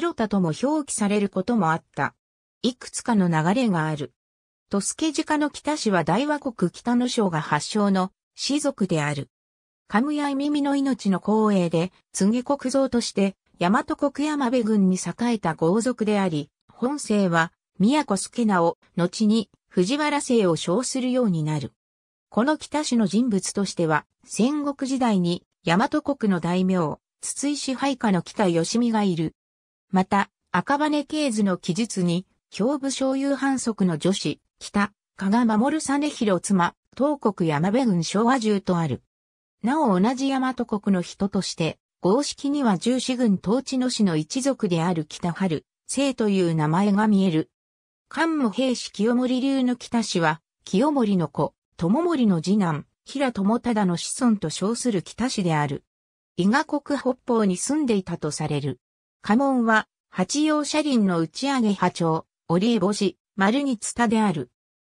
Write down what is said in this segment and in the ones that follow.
白田とも表記されることもあった。いくつかの流れがある。トスケジカの北氏は大和国北の省が発祥の氏族である。カムヤイミミの命の光栄で、継ぎ国像として、大和国山部軍に栄えた豪族であり、本姓は、宮古助を、後に藤原姓を称するようになる。この北氏の人物としては、戦国時代に大和国の大名、筒井支配下の北吉見がいる。また、赤羽系図の記述に、胸部所有反則の女子、北、加賀守実広妻、東国山部郡昭和中とある。なお同じ大和国の人として、合式には十四軍統治の氏の一族である北春、聖という名前が見える。関母兵士清盛流の北氏は、清盛の子、友盛の次男、平友忠の子孫と称する北氏である。伊賀国北方に住んでいたとされる。家紋は、八葉車輪の打ち上げ波長、折江星、丸に伝である。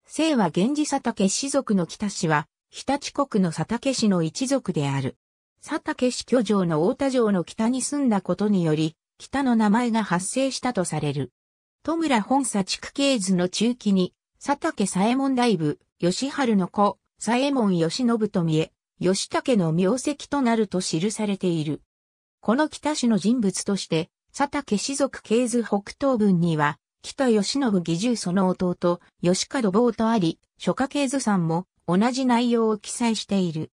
姓は源氏佐竹氏族の北氏は、日立国の佐竹氏の一族である。佐竹氏居城の大田城の北に住んだことにより、北の名前が発生したとされる。戸村本佐地区系図の中期に、佐竹左衛門大部、吉春の子、左衛門吉信と見え、吉武の名跡となると記されている。この北氏の人物として、佐竹氏族系図北東分には、北義信義重その弟、義門坊とあり、諸家系図さんも同じ内容を記載している。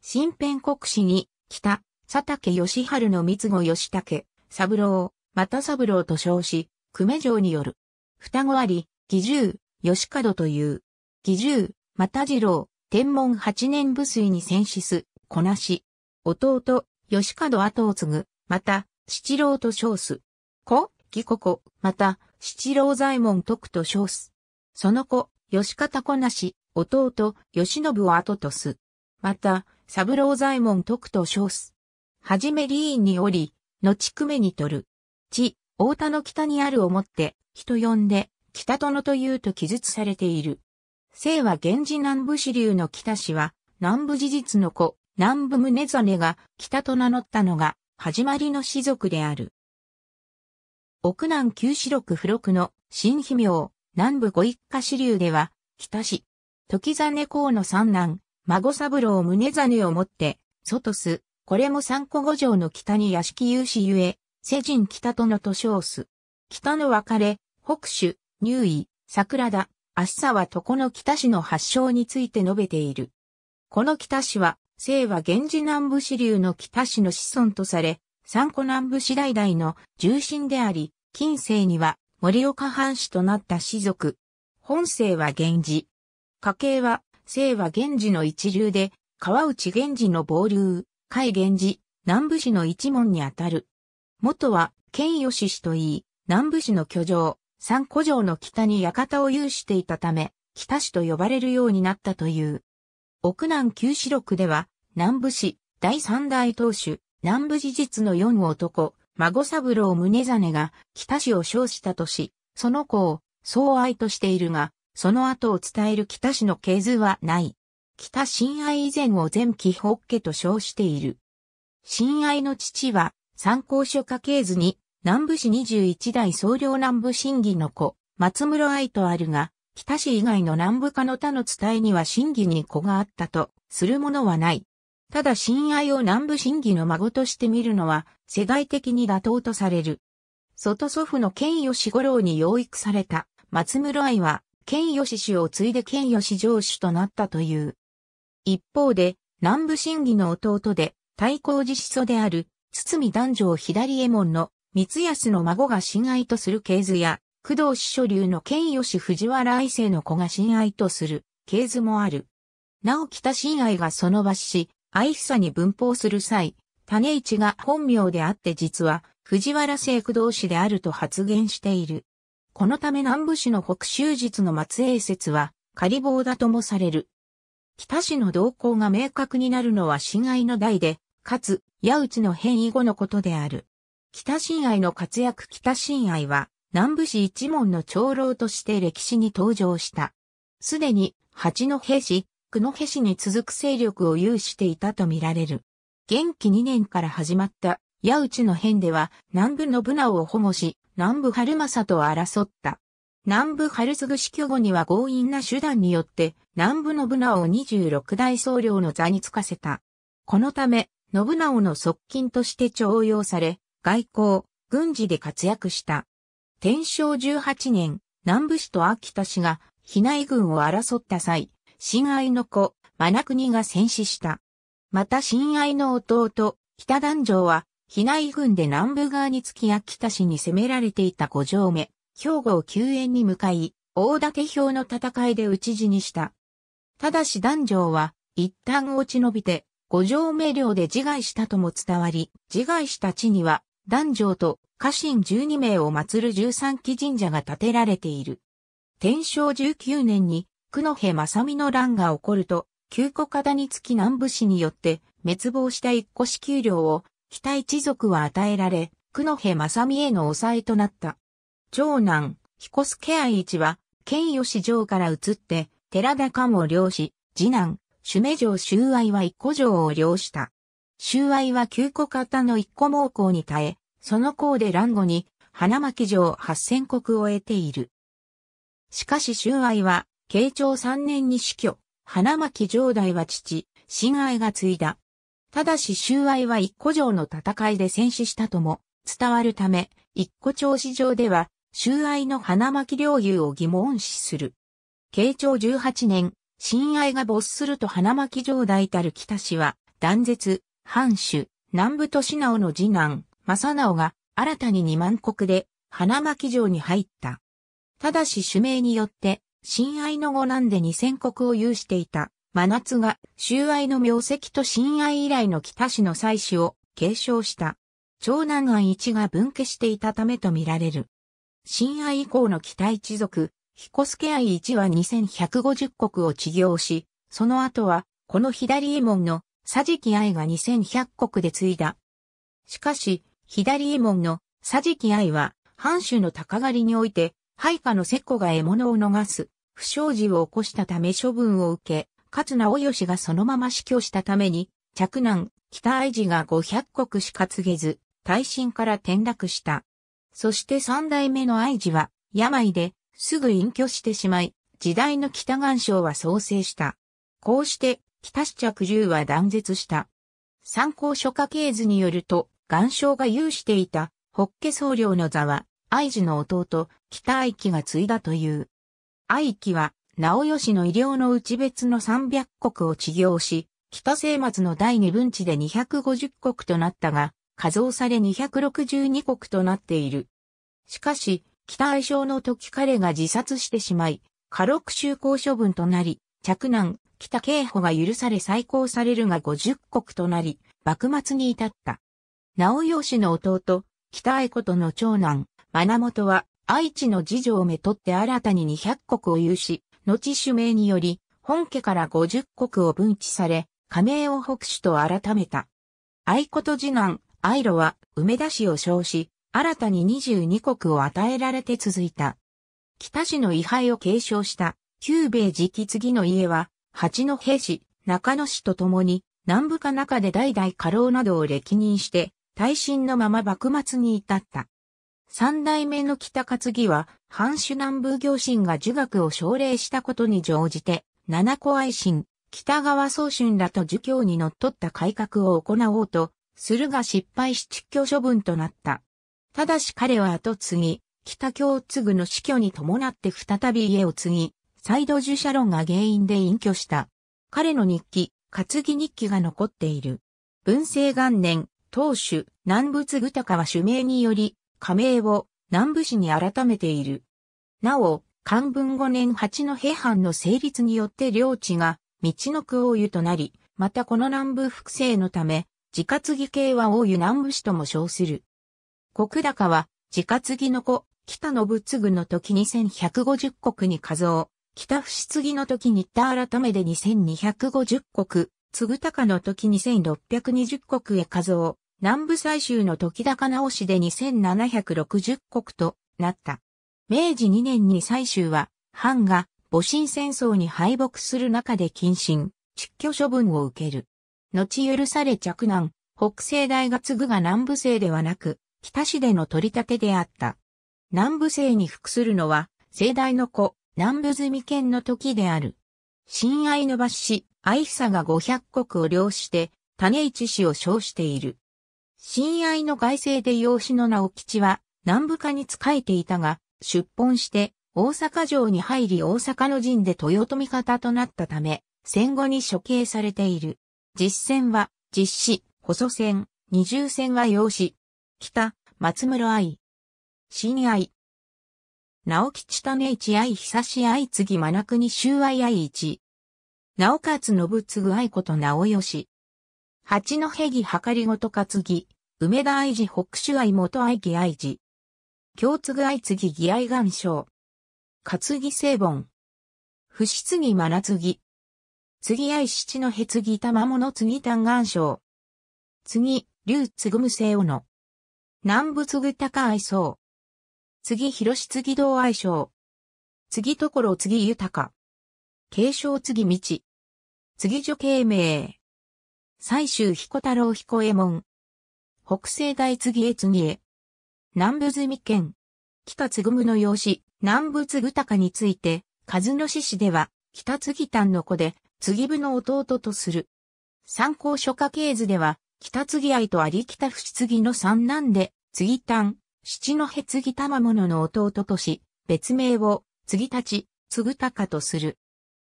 新編国史に、北、佐竹義春の三子義武、三郎、又三郎と称し、久米城による。双子あり、義重、義門という。義重、又次郎、天文八年部水に戦死す、こなし。弟、義門後を継ぐ、また、七郎と称す。子、義子子、また、七郎左衛門徳と称す。その子、吉方子なし、弟、吉信を後とす。また、三郎左衛門徳と称す。はじめ李院におり、後久米にとる。地、大田の北にあるをもって、人呼んで、北殿というと記述されている。姓は源氏南部支流の北氏は、南部事実の子、南部宗実が北と名乗ったのが、始まりの士族である。奥南九四六付録の新秘名、南部五一家支流では、北市、時根公の三男、孫三郎宗根をもって、外す、これも三古五条の北に屋敷有志ゆえ、世人北とのと称す。北の別れ、北主、入位、桜田、明日とこの北市の発祥について述べている。この北市は、姓は源氏南部支流の北市の子孫とされ、三古南部市代々の重臣であり、近世には森岡藩士となった氏族。本姓は源氏。家系は、姓は源氏の一流で、川内源氏の暴流、甲斐源氏、南部市の一門にあたる。元は、県吉氏といい、南部市の居城、三古城の北に館を有していたため、北市と呼ばれるようになったという。奥南九四六では、南部市、第三代当主、南部事実の四男、孫三郎宗真が北市を称したとし、その子を総愛としているが、その後を伝える北市の系図はない。北親愛以前を前期北家と称している。親愛の父は、参考書家系図に、南部市十一代総領南部審議の子、松室愛とあるが、北市以外の南部化の他の伝えには真偽に子があったと、するものはない。ただ親愛を南部真偽の孫として見るのは、世代的に妥当とされる。外祖父の県吉五郎に養育された、松室愛は、県吉氏を継いで県吉城主となったという。一方で、南部真偽の弟で、太閤寺子祖である、堤男女左衛門の、三安の孫が親愛とする系図や、工藤司所流の剣吉藤原愛生の子が親愛とする、系図もある。なお北親愛がその場し、愛久に文法する際、種市が本名であって実は、藤原聖工藤氏であると発言している。このため南部市の北州術の末裔説は、仮棒だともされる。北市の動向が明確になるのは親愛の代で、かつ、矢内の変異後のことである。北親愛の活躍北親愛は、南部市一門の長老として歴史に登場した。すでに、八戸市、九戸市に続く勢力を有していたとみられる。元気2年から始まった、矢内の変では、南部信直を保護し、南部春政と争った。南部春次死去後には強引な手段によって、南部信直を26代総領の座につかせた。このため、信直の側近として徴用され、外交、軍事で活躍した。天正18年、南部市と秋田市が、比内軍を争った際、親愛の子、真国が戦死した。また親愛の弟、北壇城は、比内軍で南部側につき秋田市に攻められていた五条目、兵庫を救援に向かい、大館表の戦いで討ち死にした。ただし団城は、一旦落ち延びて、五条目領で自害したとも伝わり、自害した地には、男城と家臣12名を祀る十三基神社が建てられている。天正19年に、九戸正美の乱が起こると、旧古方につき南部市によって滅亡した一個子給料を、北一族は与えられ、九戸正美への抑えとなった。長男、彦助愛一は、県吉城から移って、寺田勘を領し、次男、主名城周愛は一個城を領した。周愛は旧古方の一個猛攻に耐え、その項で乱後に、花巻城8000国を得ている。しかし周愛は、慶長3年に死去、花巻城代は父、親愛が継いだ。ただし周愛は一個城の戦いで戦死したとも伝わるため、一個調子城では、周愛の花巻領有を疑問視する。慶長18年、親愛が没すると花巻城代たる北氏は、断絶、藩主、南部都市直の次男、正直が新たに二万国で花巻城に入った。ただし主名によって、親愛の五乱で二千国を有していた、真夏が、周愛の名跡と親愛以来の北市の祭祀を継承した。長男安一が分家していたためとみられる。親愛以降の北一族、彦助愛一は二千百五十国を治業し、その後は、この左衛門の、佐治木愛が二千百国で継いだ。しかし、左衛門の佐治木愛は、藩主の鷹狩りにおいて、配下の石古が獲物を逃す、不祥事を起こしたため処分を受け、勝直義がそのまま死去したために、嫡男、北愛寺が五百国しか告げず、耐震から転落した。そして三代目の愛寺は、病で、すぐ隠居してしまい、時代の北願礁は創生した。こうして、北市着十は断絶した。参考書家系図によると、岩礁が有していた、ホッケ僧侶の座は、愛知の弟、北愛希が継いだという。愛希は、直義の医療の内別の300国を治療し、北清松の第二分地で250国となったが、加増され262国となっている。しかし、北愛症の時彼が自殺してしまい、過六修行処分となり、着難、北警保が許され再興されるが50国となり、幕末に至った。直義の弟、北愛子との長男、真本は、愛知の次女をめとって新たに200国を有し、後主名により、本家から50国を分置され、加盟を北主と改めた。愛子と次男、愛路は、梅田氏を称し、新たに22国を与えられて続いた。北氏の位牌を継承した、旧米直継の家は、八戸市、中野市と共に、南部か中で代々家老などを歴任して、耐震のまま幕末に至った。三代目の北勝義は、藩主南部行進が儒学を奨励したことに乗じて、七子愛心、北川宗春らと儒教に則っった改革を行おうと、するが失敗し失居処分となった。ただし彼は後継ぎ、北京継ぐの死去に伴って再び家を継ぎ、再度受社論が原因で隠居した。彼の日記、担ぎ日記が残っている。文政元年、当主、南部具高は主名により、加盟を南部市に改めている。なお、漢文5年八の平藩の成立によって領地が、道の区大湯となり、またこの南部複製のため、自継ぎ系は大湯南部市とも称する。国高は、自継ぎの子、北の仏具の時2150国に数を、北不継ぎの時に田改めで2250国、た高の時2620国へ加増、南部最終の時高直しで2760国となった。明治2年に最終は、藩が戊辰戦争に敗北する中で謹慎、失去処分を受ける。後許され着難、北西大が継ぐが南部西ではなく、北市での取り立てであった。南部西に服するのは、西大の子、南部住県の時である。親愛の抜子、愛久が五百国を領して、種市氏を称している。親愛の外政で養子の直吉は、南部下に仕えていたが、出奔して、大阪城に入り大阪の陣で豊臣方となったため、戦後に処刑されている。実戦は、実施、細戦、二重戦は養子。北、松室愛。親愛。直吉種市愛久し愛次真中に周愛愛一。直勝信次愛子と直義。八戸木かりごと担ぎ、梅田愛寺北主愛元愛義愛寺。京継愛継ぎ義愛願賞。担ぎ聖本。不死継真夏ぎ。次愛七のへ継ぎ玉物継ぎ単願賞。次、竜継ぐむせおの。南部継ぐ高愛僧。次広し継ぎ同愛賞。次所継ぎ豊か。継承継ぎ道。継女慶明。最州彦太郎彦右衛門。北西大継へ継へ。南部住県。北継ぐの養子、南部継ぐ高について、和野市市では、北継ぎ丹の子で、継ぎ部の弟とする。参考書家系図では、北継ぎ愛とあり北淵継ぎの三男で、継ぎ丹、七へ継ぎ賜物の弟とし、別名を、継ぎ立ち、継ぐ高とする。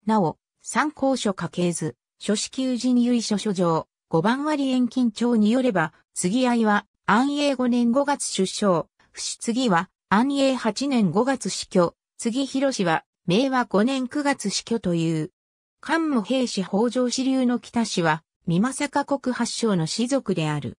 なお、参考書家系図、書式友人由緒書状、五番割遠近帳によれば、次合は、安永五年五月出生、不死次は、安永八年五月死去、次広氏は、明和五年九月死去という。関武兵士北条支流の北氏は、三政国発祥の氏族である。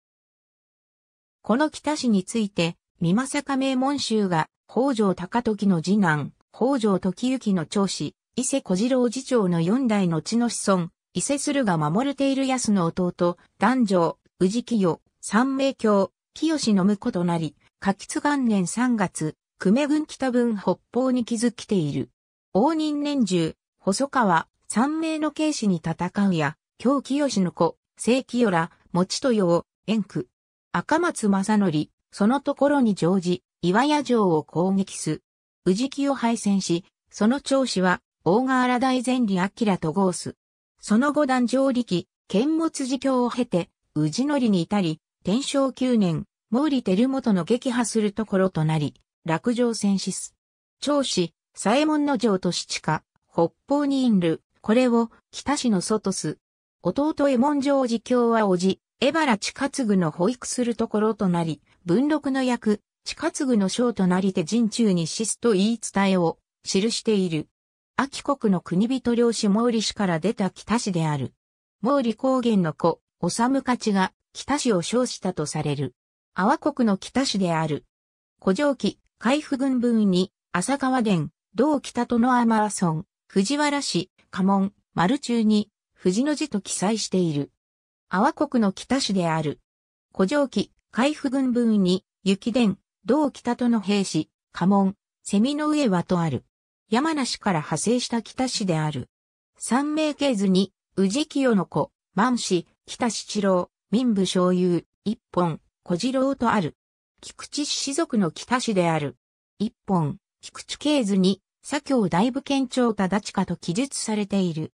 この北氏について、三政名門衆が、北条高時の次男、北条時行の長子、伊勢小次郎次長の四代の地の子孫、伊勢駿が守れている安の弟、男女、宇治清、三名教、清の婿となり、柿津元年三月、久米郡北分北方に築きている。応仁年中、細川、三名の警子に戦うや、京清の子、清清ら、持豊を、遠く。赤松正則、そのところに乗じ、岩屋城を攻撃す。治清敗戦し、その長子は、大河原大前理明とゴース。その後壇上力、剣物寺教を経て、宇治りに至り、天正九年、毛利輝元の撃破するところとなり、落城戦死す。長子、左衛門の城と七下、北方に因る、これを北市の外す。弟衛門城寺教は叔父、江原近継の保育するところとなり、文禄の役、近継の将となりて人中に死すと言い伝えを記している。秋国の国人領主毛利氏から出た北市である。毛利高原の子、おさむかちが北市を称したとされる。阿波国の北市である。古城記、海部軍部に、浅川殿、同北とのアマラソン、藤原氏、家紋、丸中に、藤の字と記載している。阿波国の北市である。古城記、海部軍部に、雪殿、同北との兵士、家紋、蝉の上はとある。山梨から派生した北市である。三名系図に、宇治清の子、万氏、北七郎、民部醤友一本、小次郎とある。菊池氏族の北氏である。一本、菊池系図に、左京大部県庁忠親と記述されている。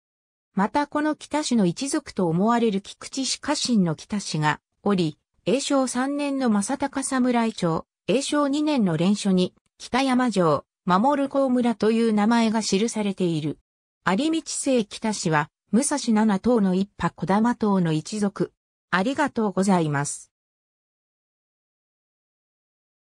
またこの北氏の一族と思われる菊池氏家臣の北氏が、おり、永正三年の正隆侍町、永正二年の連署に、北山城、守る校村という名前が記されている。有道生北氏は、武蔵七党の一派小玉党の一族。ありがとうございます。